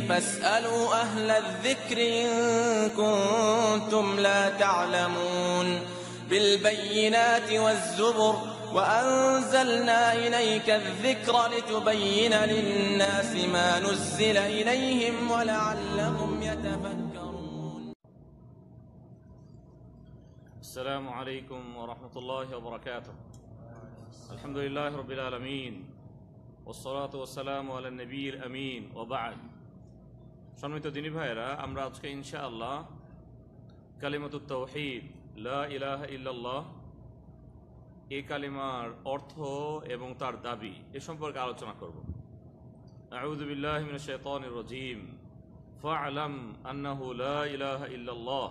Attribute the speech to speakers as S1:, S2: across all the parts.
S1: فاسألوا أهل الذكر إن كنتم لا تعلمون بالبينات والزبر وأنزلنا إليك الذكر لتبين للناس ما نزل إليهم ولعلهم يتفكرون السلام عليكم ورحمة الله وبركاته الحمد لله رب العالمين والصلاة والسلام على النبي الأمين وبعد সম্মিত দিনী ভাইয়েরা আমরা আজকে ইনশা আল্লাহ কালিমাতুর তৌহিদ ইলাহ ইল্লাল্লাহ এই কালিমার অর্থ এবং তার দাবি এ সম্পর্কে আলোচনা করব আউদুবিল্লাহ শেতন রজিম ফালাম আন্নাহু লা ইলাহ ইল্লাল্লাহ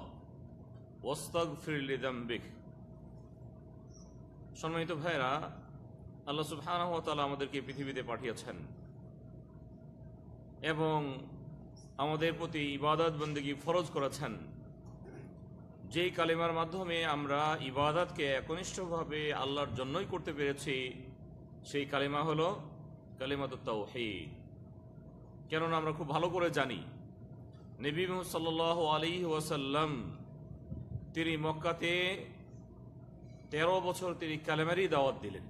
S1: ওয়াস্তাগফিরলিদাম্বিক সম্মানিত ভাইরা আল্লাহ সুবহানাহু ওয়া তাআলা আমাদেরকে পৃথিবীতে পাঠিয়েছেন এবং আমাদের প্রতি ইবাদত বন্দী ফরজ করেছেন যেই কালিমার মাধ্যমে আমরা ইবাদতকে একনিষ্ঠভাবে আল্লাহর জন্যই করতে পেরেছি সেই হল কালিমা কালেমাতত্তাও হে কেননা আমরা খুব ভালো করে জানি নবী মোহাম্মদ আলী ওয়াসাল্লাম তিনি মক্কাতে ১৩ বছর তিনি কালেমারই দাওয়াত দিলেন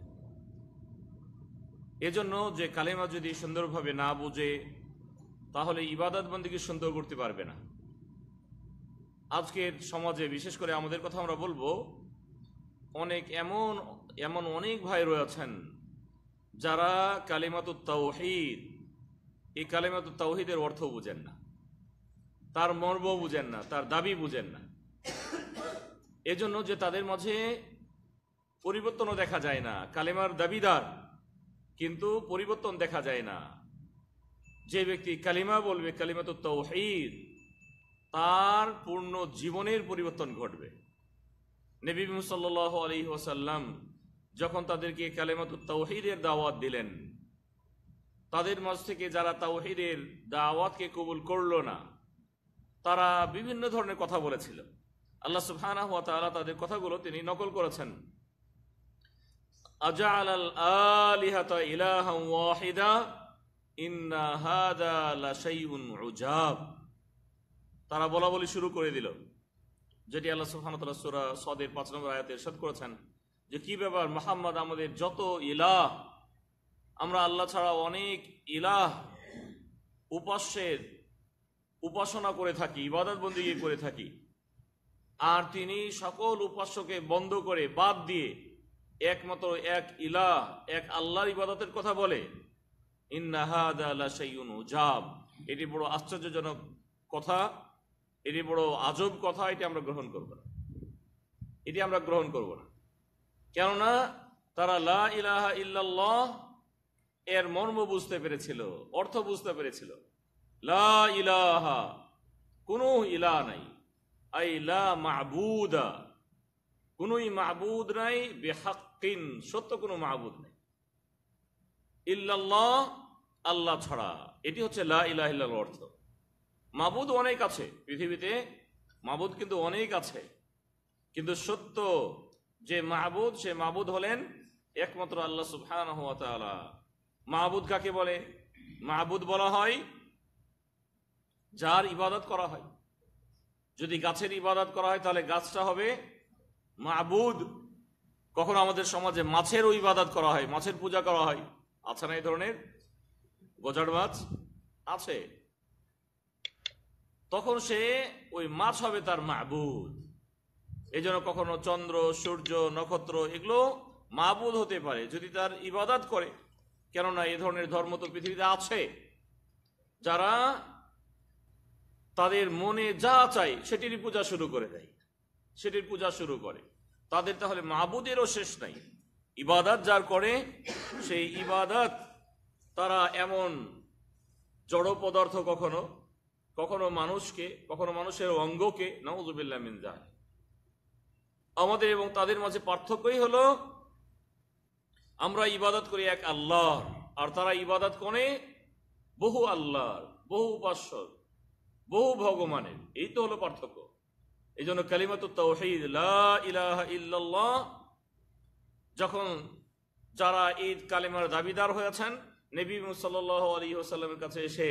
S1: এজন্য যে কালেমা যদি সুন্দরভাবে না বুঝে তাহলে ইবাদত বন্দীকে সুন্দর করতে পারবে না আজকের সমাজে বিশেষ করে আমাদের কথা আমরা বলবো অনেক এমন এমন অনেক ভাই রয়েছেন যারা কালিমাত তাওহিদ এই কালিমাত তাওহিদের অর্থ বুঝেন না তার মর্ম বুঝেন না তার দাবি বুঝেন না এজন্য যে তাদের মাঝে পরিবর্তনও দেখা যায় না কালেমার দাবিদার কিন্তু পরিবর্তন দেখা যায় না যে ব্যক্তি কালিমা বলবে কালিমা তো তৌহিদ তার পূর্ণ জীবনের পরিবর্তন ঘটবে নেবী সাল্লাহ আলী ওসাল্লাম যখন তাদেরকে কালেমাত তাওহিদের দাওয়াত দিলেন তাদের মাঝ থেকে যারা তাওহিদের দাওয়াতকে কবুল করল না তারা বিভিন্ন ধরনের কথা বলেছিল আল্লাহ সুফানা হাত তাদের কথাগুলো তিনি নকল করেছেন আজা আল আলিহাতা ইলাহ ওয়াহিদা তারা বলা বলি শুরু করে দিল যেটি আল্লাহ সুহানতাল্লাহ সুরা সদের পাঁচ নম্বর আয়াতে এরশাদ করেছেন যে কি ব্যাপার মোহাম্মদ আমাদের যত ইলাহ আমরা আল্লাহ ছাড়া অনেক ইলাহ উপাস্যের উপাসনা করে থাকি ইবাদত বন্দী করে থাকি আর তিনি সকল উপাস্যকে বন্ধ করে বাদ দিয়ে একমাত্র এক ইলাহ এক আল্লাহর ইবাদতের কথা বলে জাব এটি বড় আশ্চর্যজনক কথা এটি বড় আজব কথা এটি আমরা গ্রহণ করব না এটি আমরা গ্রহণ করব না কেননা তারা লা ইলাহা ইল্লাল্লাহ এর মর্ম বুঝতে পেরেছিল অর্থ বুঝতে পেরেছিল লা ইলাহা কোন ইলা নাই আই লা মাহবুদা কোনোই মাহবুদ নাই বেহাক্কিন সত্য কোনো মাহবুদ নাই ইল্লাল্লাহ আল্লাহ ছাড়া এটি হচ্ছে লা অর্থ মাবুদ অনেক আছে পৃথিবীতে মাবুদ কিন্তু অনেক আছে কিন্তু সত্য যে মাহবুদ সে মাহবুদ হলেন একমাত্র আল্লাহ সুফান মাহবুদ কাকে বলে মাহবুদ বলা হয় যার ইবাদত করা হয় যদি গাছের ইবাদত করা হয় তাহলে গাছটা হবে মাহবুদ কখনো আমাদের সমাজে মাছেরও ইবাদত করা হয় মাছের পূজা করা হয় আছে আচ্ছা, না এই ধরনের মাছ আছে তখন সে ওই মাছ হবে তার মাহবুদ এই জন্য কখনো চন্দ্র সূর্য নক্ষত্র এগুলো মাহবুদ হতে পারে যদি তার ইবাদাত করে কেননা এ ধরনের ধর্ম তো পৃথিবীতে আছে যারা তাদের মনে যা চাই সেটির পূজা শুরু করে দেয় সেটির পূজা শুরু করে তাদের তাহলে মাহবুদেরও শেষ নাই ইবাদাত যার করে সেই ইবাদাত তারা এমন জড় পদার্থ কখনো কখনো মানুষকে কখনো মানুষের অঙ্গকে নজুবিল্লা মিন যায় আমাদের এবং তাদের মাঝে পার্থক্যই হলো আমরা ইবাদত করি এক আল্লাহর আর তারা ইবাদত করে বহু আল্লাহর বহু উপাস্যর বহু ভগবানের এই তো হলো পার্থক্য এই জন্য কালিমাত ইলাহা ইল্লাল্লাহ যখন যারা ঈদ কালিমার দাবিদার হয়েছেন নবী সাল আলী ওসাল্লামের কাছে এসে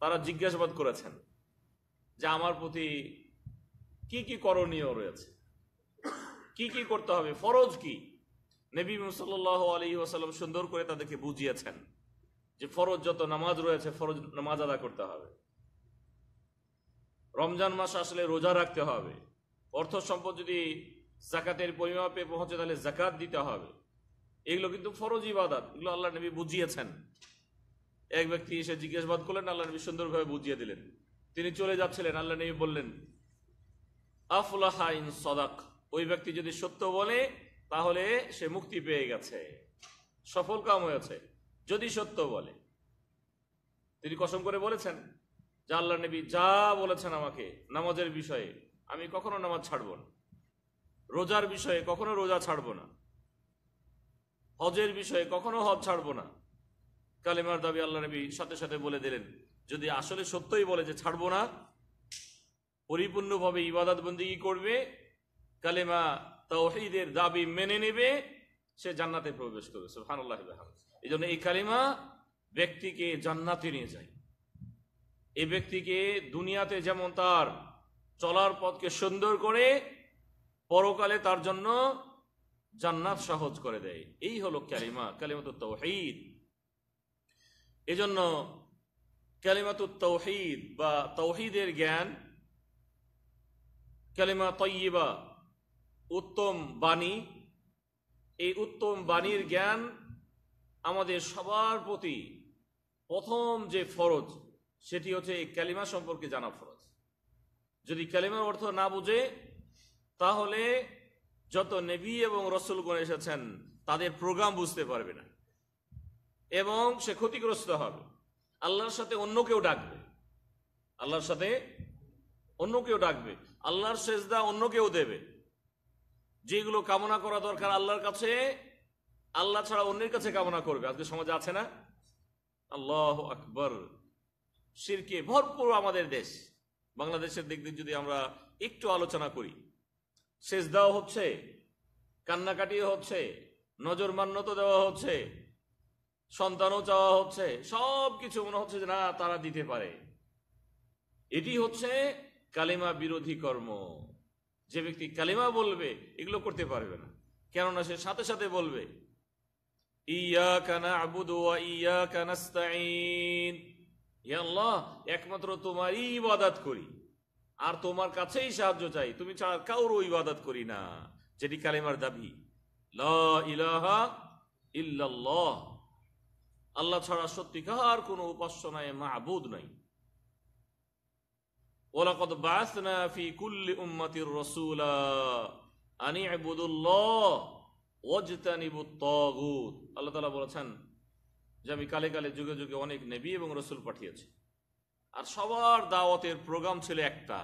S1: তারা জিজ্ঞাসাবাদ করেছেন যে আমার প্রতি কি কি করণীয় রয়েছে কি কি করতে হবে ফরজ কি নবী সাল্লাহ আলী ওসাল্লাম সুন্দর করে তাদেরকে বুঝিয়েছেন যে ফরজ যত নামাজ রয়েছে ফরজ নামাজ আদা করতে হবে রমজান মাস আসলে রোজা রাখতে হবে অর্থ সম্পদ যদি জাকাতের পরিমাপে পৌঁছে তাহলে জাকাত দিতে হবে এগুলো কিন্তু ফরজ ইবাদত এগুলো আল্লাহ নবী বুঝিয়েছেন এক ব্যক্তি এসে জিজ্ঞাসাবাদ করলেন আল্লাহ নবী সুন্দরভাবে বুঝিয়ে দিলেন তিনি চলে যাচ্ছিলেন আল্লাহ নবী বললেন আফলাহা ইন সদাক ওই ব্যক্তি যদি সত্য বলে তাহলে সে মুক্তি পেয়ে গেছে সফল কাম হয়েছে যদি সত্য বলে তিনি কসম করে বলেছেন যে আল্লাহ নবী যা বলেছেন আমাকে নামাজের বিষয়ে আমি কখনো নামাজ ছাড়ব না রোজার বিষয়ে কখনো রোজা ছাড়ব না হজের বিষয়ে কখনো হজ ছাড়ব না কালেমার দাবি আল্লাহ নবী সাথে সাথে বলে দিলেন যদি আসলে সত্যই বলে যে ছাড়ব না পরিপূর্ণভাবে ইবাদত বন্দিগি করবে কালেমা তাহিদের দাবি মেনে নেবে সে জান্নাতে প্রবেশ করবে সুহানুল্লাহ এই জন্য এই কালিমা ব্যক্তিকে জান্নাতে নিয়ে যায় এই ব্যক্তিকে দুনিয়াতে যেমন তার চলার পথকে সুন্দর করে পরকালে তার জন্য জান্নাত সহজ করে দেয় এই হলো ক্যালিমা ক্যালিমাতুর তৌহিদ জন্য ক্যালিমাত তৌহিদ বা তৌহিদের জ্ঞান ক্যালিমা তৈবা উত্তম বাণী এই উত্তম বাণীর জ্ঞান আমাদের সবার প্রতি প্রথম যে ফরজ সেটি হচ্ছে এই ক্যালিমা সম্পর্কে জানা ফরজ যদি ক্যালিমার অর্থ না বুঝে তাহলে যত নেবি এবং রসুলগণ এসেছেন তাদের প্রোগ্রাম বুঝতে পারবে না এবং সে ক্ষতিগ্রস্ত হবে আল্লাহর সাথে অন্য কেউ ডাকবে আল্লাহর সাথে অন্য কেউ ডাকবে আল্লাহর শেষদা অন্য কেউ দেবে যেগুলো কামনা করা দরকার আল্লাহর কাছে আল্লাহ ছাড়া অন্যের কাছে কামনা করবে আজকে সমাজে আছে না আল্লাহ আকবর সিরকে ভরপুর আমাদের দেশ বাংলাদেশের দিক দিয়ে যদি আমরা একটু আলোচনা করি সেজদাও হচ্ছে কান্নাকাটিও হচ্ছে নজর মান্যত দেওয়া হচ্ছে সন্তানও চাওয়া হচ্ছে সব কিছু মনে হচ্ছে যে না তারা দিতে পারে এটি হচ্ছে কালিমা বিরোধী কর্ম যে ব্যক্তি কালিমা বলবে এগুলো করতে পারবে না কেননা সে সাথে সাথে বলবে ইয়া কানা দোয়া ইয়া কানা আল্লাহ একমাত্র তোমারই ইবাদাত করি আর তোমার কাছেই সাহায্য চাই তুমি ছাড়া কাউরও ইবাদত করি না যেটি কালিমার দাবি আল্লাহ ছাড়া সত্যিকার কোনো উপাসনায় মাহবুদ নাই ওলাকদ বাসনা ফি কুল্লি আনি আল্লাহ বলেছেন যে আমি কালে কালে যুগে যুগে অনেক নেবি এবং রসুল পাঠিয়েছি আর সবার দাওয়াতের প্রোগ্রাম ছিল একটা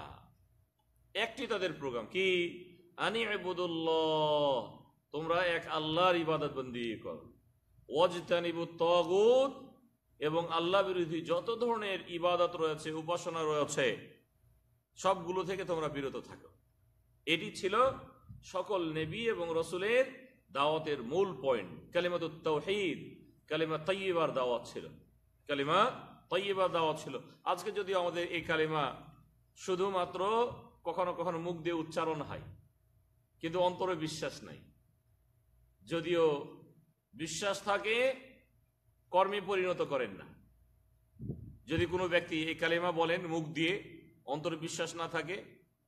S1: একটি তাদের প্রোগ্রাম কি আনি আবুদুল্লাহ তোমরা এক আল্লাহর ইবাদত বন্দি কর এবং আল্লাহ বিরোধী যত ধরনের ইবাদত রয়েছে উপাসনা রয়েছে সবগুলো থেকে তোমরা বিরত থাকো এটি ছিল সকল নেবী এবং রসুলের দাওয়াতের মূল পয়েন্ট কালিমাত তৌহিদ কালিমা তৈবার দাওয়াত ছিল কালিমা তৈবা দাওয়া ছিল আজকে যদি আমাদের এই কালিমা শুধুমাত্র কখনো কখনো মুখ দিয়ে উচ্চারণ হয় কিন্তু অন্তরে বিশ্বাস নাই যদিও বিশ্বাস থাকে কর্মে পরিণত করেন না যদি কোনো ব্যক্তি এই কালিমা বলেন মুখ দিয়ে অন্তরে বিশ্বাস না থাকে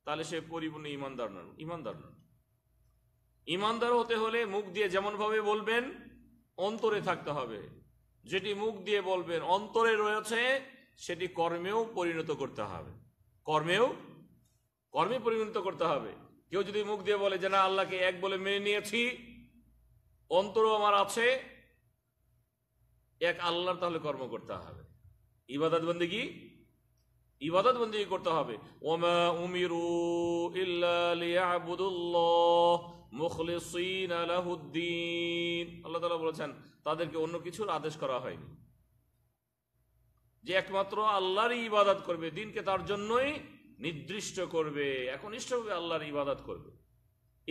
S1: তাহলে সে পরিপূর্ণ ইমানদার নন ইমানদার নন ইমানদার হতে হলে মুখ দিয়ে যেমনভাবে বলবেন অন্তরে থাকতে হবে যেটি মুখ দিয়ে বলবেন অন্তরে রয়েছে সেটি কর্মেও পরিণত করতে হবে কর্মেও কর্মে পরিণত করতে হবে কেউ যদি মুখ দিয়ে বলে যে না আল্লাহকে এক বলে মেনে নিয়েছি অন্তরও আমার আছে এক আল্লাহর তাহলে কর্ম করতে হবে ইবাদতবন্দি কি ইবাদত বন্দি করতে হবে ওমা উমিরু ইল্লা ইবুদুল্লাহ মুখলিসিন আলাহুদ্দিন আল্লাহ তালা বলেছেন তাদেরকে অন্য কিছুর আদেশ করা হয়নি যে একমাত্র আল্লাহরই ইবাদত করবে দিনকে তার জন্যই নির্দিষ্ট করবে একনিষ্ঠভাবে আল্লাহর ইবাদত করবে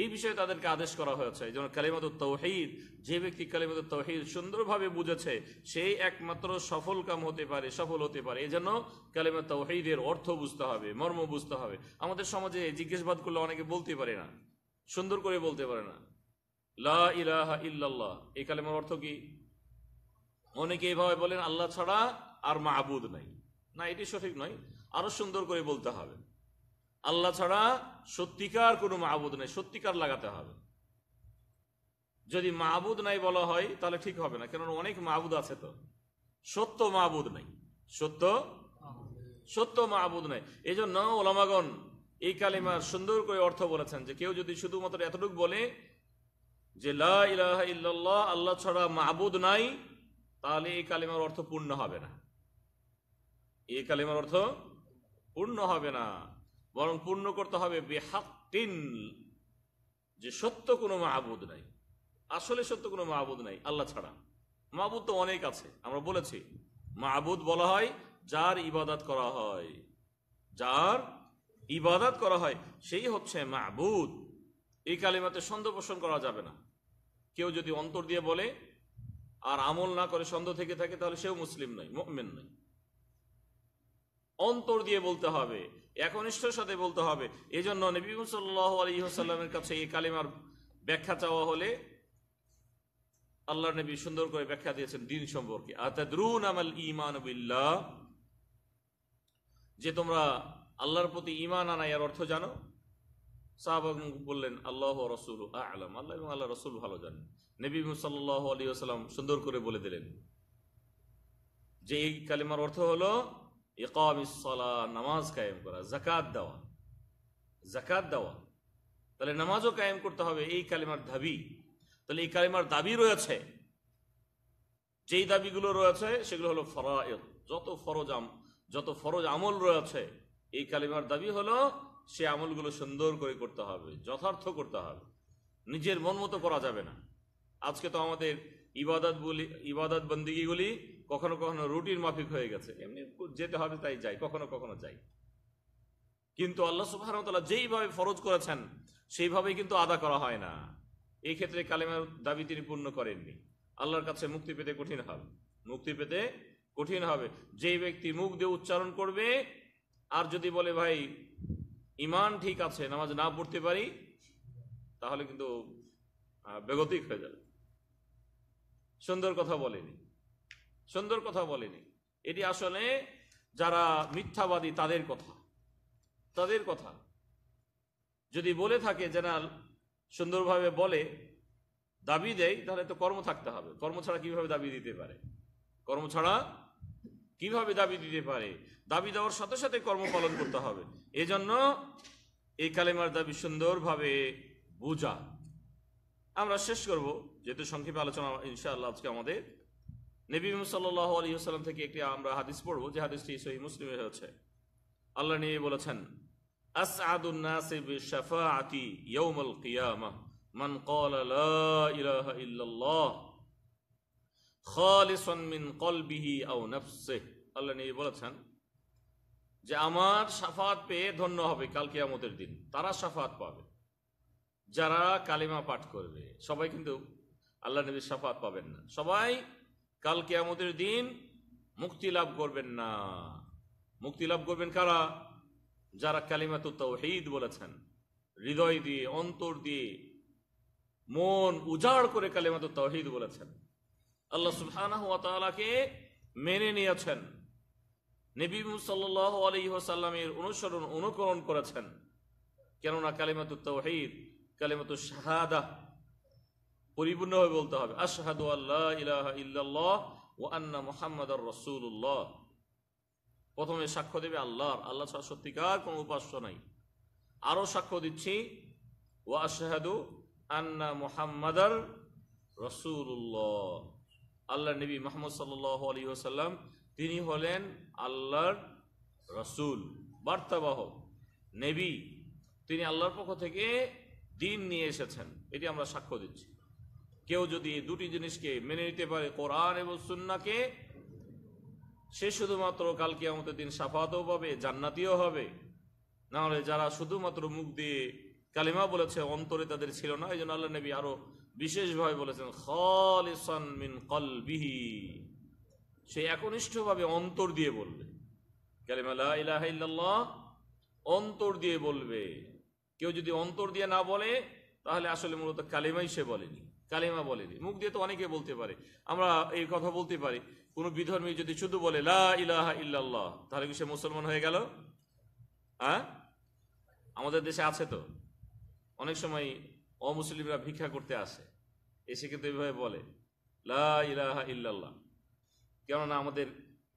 S1: এই বিষয়ে তাদেরকে আদেশ করা হয়েছে যেমন কালিমাত তৌহিদ যে ব্যক্তি কালিমাত তৌহিদ সুন্দরভাবে বুঝেছে সেই একমাত্র সফল কাম হতে পারে সফল হতে পারে এই জন্য কালিমা তৌহিদের অর্থ বুঝতে হবে মর্ম বুঝতে হবে আমাদের সমাজে জিজ্ঞেসবাদ করলে অনেকে বলতে পারে না সুন্দর করে বলতে পারে না লা ইল্লাল্লাহ এই কালেমার অর্থ কি অনেকে এভাবে বলেন আল্লাহ ছাড়া আর মাহবুদ নাই না এটি সঠিক নয় আরো সুন্দর করে বলতে হবে আল্লাহ ছাড়া সত্যিকার কোনো মাহবুদ নাই সত্যিকার লাগাতে হবে যদি মাহবুদ নাই বলা হয় তাহলে ঠিক হবে না কেননা অনেক মাহবুদ আছে তো সত্য মাহবুদ নাই সত্য সত্য মাহবুদ নাই এই জন্য ওলামাগণ এই কালিমার সুন্দর করে অর্থ বলেছেন যে কেউ যদি শুধুমাত্র এতটুকু বলে যে লাহ আল্লাহ ছাড়া মাহবুদ নাই তাহলে এই কালিমার অর্থ পূর্ণ হবে না এই কালিমার অর্থ পূর্ণ হবে না বরং পূর্ণ করতে হবে বেহাক্তিন যে সত্য কোনো মাহবুদ নাই আসলে সত্য কোনো মাহবুদ নাই আল্লাহ ছাড়া মাহবুদ তো অনেক আছে আমরা বলেছি মাহবুদ বলা হয় যার ইবাদাত করা হয় যার ইবাদাত করা হয় সেই হচ্ছে মাহবুদ এই কালিমাতে সন্দেহ পোষণ করা যাবে না কেউ যদি অন্তর দিয়ে বলে আর আমল না করে সন্দেহ থেকে থাকে তাহলে সেও মুসলিম নয় মেন নয় অন্তর দিয়ে বলতে হবে একনিষ্ঠর সাথে বলতে হবে এই জন্য নবী সাল্লাহ আলহিহসাল্লামের কাছে এই কালিমার ব্যাখ্যা চাওয়া হলে আল্লাহ নবী সুন্দর করে ব্যাখ্যা দিয়েছেন দিন সম্পর্কে ইমান যে তোমরা আল্লাহর প্রতি ইমান আনা এর অর্থ জানো সাহাবাগ বললেন আল্লাহ রসুল আলম আল্লাহ এবং আল্লাহ রসুল ভালো জানেন নবী সাল্লাহ আলী সুন্দর করে বলে দিলেন যে এই কালিমার অর্থ হলো ইকাম ইসলা নামাজ কায়েম করা জাকাত দেওয়া জাকাত দেওয়া তাহলে নামাজও কায়েম করতে হবে এই কালিমার দাবি তাহলে এই কালিমার দাবি রয়েছে যেই দাবিগুলো রয়েছে সেগুলো হলো ফরায়ের যত ফরজ আম যত ফরজ আমল রয়েছে এই কালিমার দাবি হলো সে আমলগুলো সুন্দর করে করতে হবে যথার্থ করতে হবে নিজের মন মতো করা যাবে না আজকে তো আমাদের ইবাদত বলি ইবাদত বন্দিগিগুলি কখনো কখনো রুটিন মাফিক হয়ে গেছে এমনি যেতে হবে তাই যাই কখনো কখনো যাই কিন্তু আল্লাহ সুবাহতাল্লাহ যেইভাবে ফরজ করেছেন সেইভাবে কিন্তু আদা করা হয় না এই ক্ষেত্রে কালেমার দাবি তিনি পূর্ণ করেননি আল্লাহর কাছে মুক্তি পেতে কঠিন হবে মুক্তি পেতে কঠিন হবে যেই ব্যক্তি মুখ দিয়ে উচ্চারণ করবে আর যদি বলে ভাই ইমান ঠিক আছে নামাজ না পড়তে পারি তাহলে কিন্তু বেগতিক হয়ে যাবে সুন্দর কথা বলেনি সুন্দর কথা বলেনি এটি আসলে যারা মিথ্যাবাদী তাদের কথা তাদের কথা যদি বলে থাকে যে সুন্দরভাবে বলে দাবি দেয় তাহলে তো কর্ম থাকতে হবে কর্ম ছাড়া কীভাবে দাবি দিতে পারে কর্ম ছাড়া কিভাবে দাবি দিতে পারে দাবি দেওয়ার সাথে সাথে কর্ম পালন করতে হবে এজন্য এই কালেমার দাবি সুন্দরভাবে বোঝা আমরা শেষ করব যেহেতু সংক্ষেপে আলোচনা ইনশাআল্লাহ আজকে আমাদের নবীম সাল্লাহ আলী সাল্লাম থেকে একটি আমরা হাদিস পড়ব যে হাদিসটি সহি মুসলিমে হয়েছে আল্লাহ নিয়ে বলেছেন মান قال لا إله إلا الله خالصا من قلبه أو نفسه আল্লাহ নিয়ে বলেছেন যে আমার সাফাত পেয়ে ধন্য হবে কাল দিন তারা সাফাত পাবে যারা কালিমা পাঠ করবে সবাই কিন্তু আল্লাহ নবীর সাফাত পাবেন না সবাই কালকে আমাদের দিন মুক্তি লাভ করবেন না মুক্তি লাভ করবেন কারা যারা কালিমাত তৌহিদ বলেছেন হৃদয় দিয়ে অন্তর দিয়ে মন উজাড় করে কালিমাত তৌহিদ বলেছেন আল্লাহ সুলহানা তালাকে মেনে নিয়েছেন নবী সাল আলী অনুসরণ অনুকরণ করেছেন কেননা কালিমাত তৌহিদ কালিমাত শাহাদা পরিপূর্ণভাবে বলতে হবে আশহাদু আল্লাহ ইলাহা ইল্লাল্লাহ ও আন্না মোহাম্মদ রসুল্লাহ প্রথমে সাক্ষ্য দেবে আল্লাহর আল্লাহ ছাড়া সত্যিকার কোনো উপাস্য নাই আরও সাক্ষ্য দিচ্ছি ও আশহাদু আন্না মোহাম্মদার রসুল্লাহ আল্লাহ নবী মোহাম্মদ সাল্লাহ আলী ওসাল্লাম তিনি হলেন আল্লাহর রসুল বার্তাবাহক নেবী তিনি আল্লাহর পক্ষ থেকে দিন নিয়ে এসেছেন এটি আমরা সাক্ষ্য দিচ্ছি কেউ যদি দুটি জিনিসকে মেনে নিতে পারে কোরআন এবং সুন্নাকে সে শুধুমাত্র কালকে আমাদের দিন সাফাতও পাবে জান্নাতিও হবে নাহলে যারা শুধুমাত্র মুখ দিয়ে কালিমা বলেছে অন্তরে তাদের ছিল না এই জন্য আল্লাহ নবী আরো বিশেষভাবে বলেছেন ইসন মিন কলবিহি সে একনিষ্ঠভাবে অন্তর দিয়ে বলবে কালিমাল্লাহ ইলাহ অন্তর দিয়ে বলবে কেউ যদি অন্তর দিয়ে না বলে তাহলে আসলে মূলত কালিমাই সে বলেনি কালিমা বলেনি মুখ দিয়ে তো অনেকে বলতে পারে আমরা এই কথা বলতে পারি কোনো বিধর্মী যদি শুধু বলে লা ইলাহা ইল্লাল্লাহ তাহলে কি সে মুসলমান হয়ে গেল হ্যাঁ আমাদের দেশে আছে তো অনেক সময় অমুসলিমরা ভিক্ষা করতে আসে এসে কিন্তু এইভাবে বলে লা ইলাহা ইল্লাল্লাহ কেননা আমাদের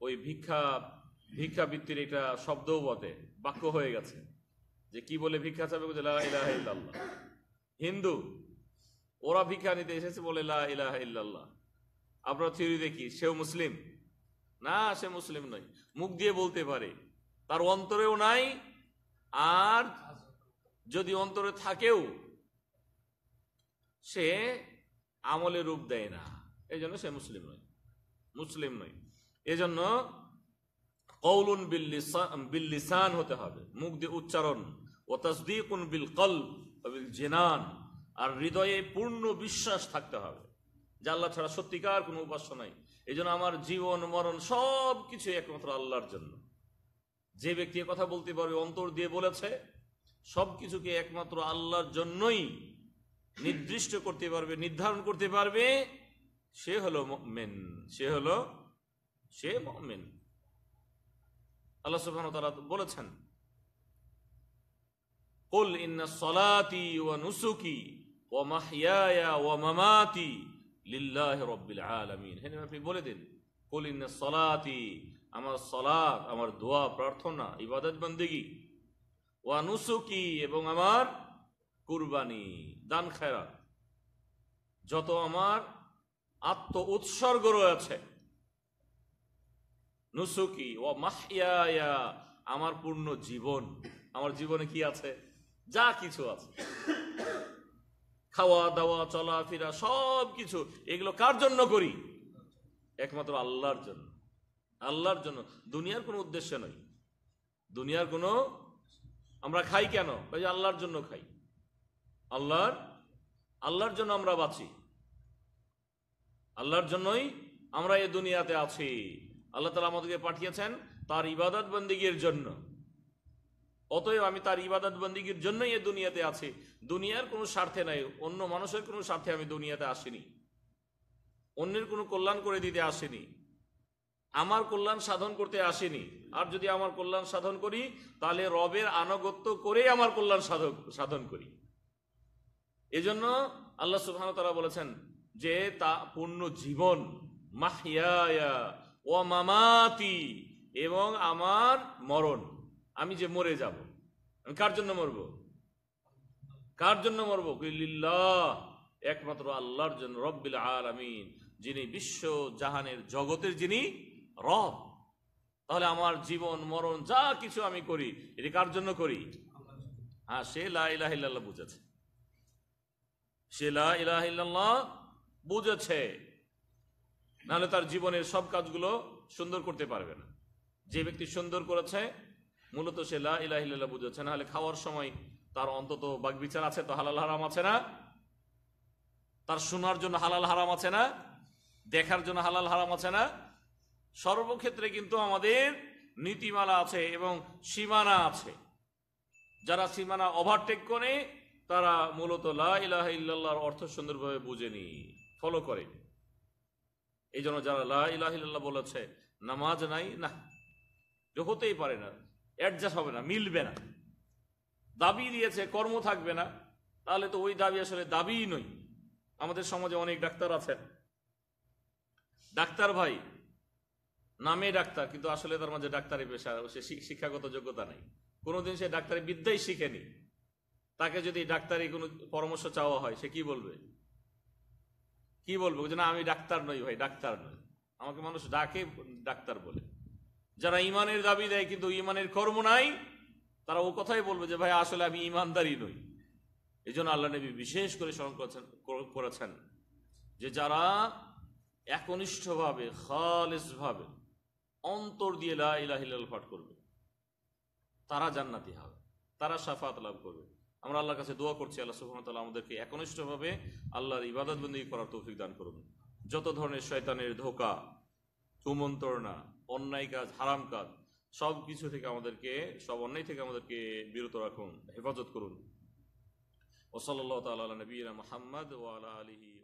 S1: ওই ভিক্ষা ভিক্ষাবৃত্তির এটা শব্দও বটে বাক্য হয়ে গেছে যে কি বলে ভিক্ষা চাবে লা ইলাহা ইল্লাল্লাহ হিন্দু ওরা ভিক্ষা নিতে এসেছে বলে লা ইলাহা ইল্লাল্লাহ আপনার থিওরি দেখি সেও মুসলিম না সে মুসলিম নয় মুখ দিয়ে বলতে পারে তার অন্তরেও নাই আর যদি অন্তরে থাকেও সে আমলে রূপ দেয় না এই জন্য সে মুসলিম নয় মুসলিম নয় এজন্য কৌলুন বিল্লিসান হতে হবে মুখ দিয়ে উচ্চারণ ও তসদিক বিল কল জেনান আর হৃদয়ে পূর্ণ বিশ্বাস থাকতে হবে যে আল্লাহ ছাড়া সত্যিকার কোনো উপাস্য নাই এই আমার জীবন মরণ সব কিছু একমাত্র আল্লাহর জন্য যে ব্যক্তি কথা বলতে পারবে অন্তর দিয়ে বলেছে সব কিছুকে একমাত্র আল্লাহর জন্যই নির্দিষ্ট করতে পারবে নির্ধারণ করতে পারবে সে হলো মেন সে হলো সে মেন আল্লাহ সুফান তারা বলেছেন قل ان صلاتي ونسكي ومحياي ومماتي لله رب العالمين হে আপনি বলে দিন قل ان صلاتي আমার সালাত আমার দোয়া প্রার্থনা ইবাদত বندگی ওয়ানুসুকি এবং আমার কুরবানি দান খেরা যত আমার আত্ম উৎসর্গ রয়েছে নুসুকি ও মাহিয়া আমার পূর্ণ জীবন আমার জীবনে কি আছে যা কিছু আছে খাওয়া দাওয়া চলাফেরা সব কিছু এগুলো কার জন্য করি একমাত্র আল্লাহর জন্য আল্লাহর জন্য দুনিয়ার কোনো উদ্দেশ্য নয় দুনিয়ার কোনো আমরা খাই কেন ওই আল্লাহর জন্য খাই আল্লাহর আল্লাহর জন্য আমরা বাঁচি আল্লাহর জন্যই আমরা এ দুনিয়াতে আছি আল্লাহ তালা আমাদেরকে পাঠিয়েছেন তার ইবাদত বন্দীগীর জন্য অতএব আমি তার ইবাদত বন্দীগীর জন্যই এ দুনিয়াতে আছে দুনিয়ার কোনো স্বার্থে নাই অন্য মানুষের কোনো স্বার্থে আমি দুনিয়াতে আসিনি অন্যের কোনো কল্যাণ করে দিতে আসিনি আমার কল্যাণ সাধন করতে আসিনি আর যদি আমার কল্যাণ সাধন করি তাহলে রবের আনুগত্য করেই আমার কল্যাণ সাধক সাধন করি এজন্য আল্লাহ সুবহান তারা বলেছেন যে তা পূর্ণ জীবন মাহিয়া ও মামাতি এবং আমার মরণ আমি যে মরে যাব আমি কার জন্য মরব কার জন্য মরব লিল্লাহ একমাত্র আল্লাহর জন্য রব্বিল আলামিন যিনি বিশ্ব জাহানের জগতের যিনি রব তাহলে আমার জীবন মরণ যা কিছু আমি করি এটি কার জন্য করি হ্যাঁ সে লাহিল্লাহ বুঝেছে সে লাহিল্লাহ বুঝেছে নাহলে তার জীবনের সব কাজগুলো সুন্দর করতে পারবে না যে ব্যক্তি সুন্দর করেছে মূলত সে লা বুঝেছে বুঝাচ্ছে না হলে খাওয়ার সময় তার অন্তত বিচার আছে তো হালাল হারাম আছে না তার শোনার জন্য হালাল হারাম আছে না দেখার জন্য হালাল হারাম আছে না সর্বক্ষেত্রে কিন্তু আমাদের নীতিমালা আছে এবং সীমানা আছে যারা সীমানা ওভারটেক করে তারা মূলত লা ইলাহ অর্থ সুন্দরভাবে বুঝেনি ফলো করে এই জন্য যারা লা ইলাহ বলেছে নামাজ নাই না হতেই পারে না অ্যাডজাস্ট হবে না মিলবে না দাবি দিয়েছে কর্ম থাকবে না তাহলে তো ওই দাবি আসলে দাবিই নই আমাদের সমাজে অনেক ডাক্তার আছেন ডাক্তার ভাই নামে ডাক্তার কিন্তু আসলে তার মাঝে ডাক্তারি পেশা সে শিক্ষাগত যোগ্যতা নেই কোনোদিন সে ডাক্তারি বিদ্যাই শিখেনি তাকে যদি ডাক্তারি কোনো পরামর্শ চাওয়া হয় সে কি বলবে কি বলবো যে না আমি ডাক্তার নই ভাই ডাক্তার নই আমাকে মানুষ ডাকে ডাক্তার বলে যারা ইমানের দাবি দেয় কিন্তু ইমানের কর্ম নাই তারা ও কথাই বলবে যে ভাই আসলে আমি ইমানদারই নই এই জন্য আল্লাহ নবী বিশেষ করে স্মরণ করেছেন করেছেন যে যারা একনিষ্ঠভাবে খালেসভাবে অন্তর দিয়ে লা ইলাহিল পাঠ করবে তারা জান্নাতি হবে তারা সাফাত লাভ করবে আমরা আল্লাহর কাছে দোয়া করছি আল্লাহ সুহামতাল্লাহ আমাদেরকে একনিষ্ঠভাবে আল্লাহর বন্দী করার তৌফিক দান করুন যত ধরনের শয়তানের ধোকা চুমন্তরণা অন্যায় কাজ হারাম কাজ সব কিছু থেকে আমাদেরকে সব অন্যায় থেকে আমাদেরকে বিরত রাখুন হেফাজত করুন ওসল্লা তাল নবীরা মোহাম্মদ ওয়ালা আলহি